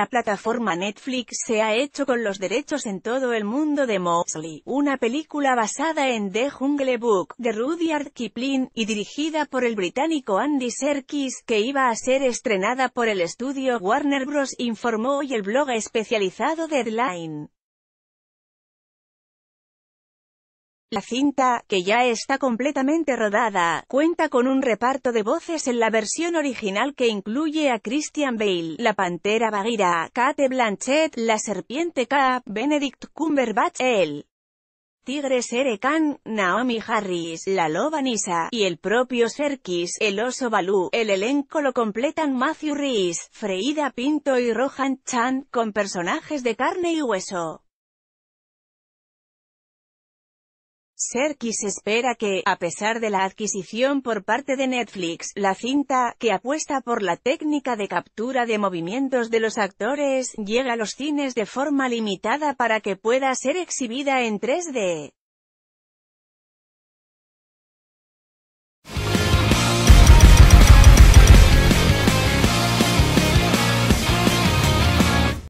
la plataforma Netflix se ha hecho con los derechos en todo el mundo de Mosley, una película basada en The Jungle Book, de Rudyard Kipling, y dirigida por el británico Andy Serkis, que iba a ser estrenada por el estudio Warner Bros. informó hoy el blog especializado Deadline. La cinta, que ya está completamente rodada, cuenta con un reparto de voces en la versión original que incluye a Christian Bale, la Pantera Bagheera, Kate Blanchett, la Serpiente K, Benedict Cumberbatch, el Tigre Sere Khan, Naomi Harris, la Loba Nisa, y el propio Serkis, el Oso Balú. El elenco lo completan Matthew Rhys, Freida Pinto y Rohan Chan, con personajes de carne y hueso. Serkis espera que, a pesar de la adquisición por parte de Netflix, la cinta, que apuesta por la técnica de captura de movimientos de los actores, llegue a los cines de forma limitada para que pueda ser exhibida en 3D.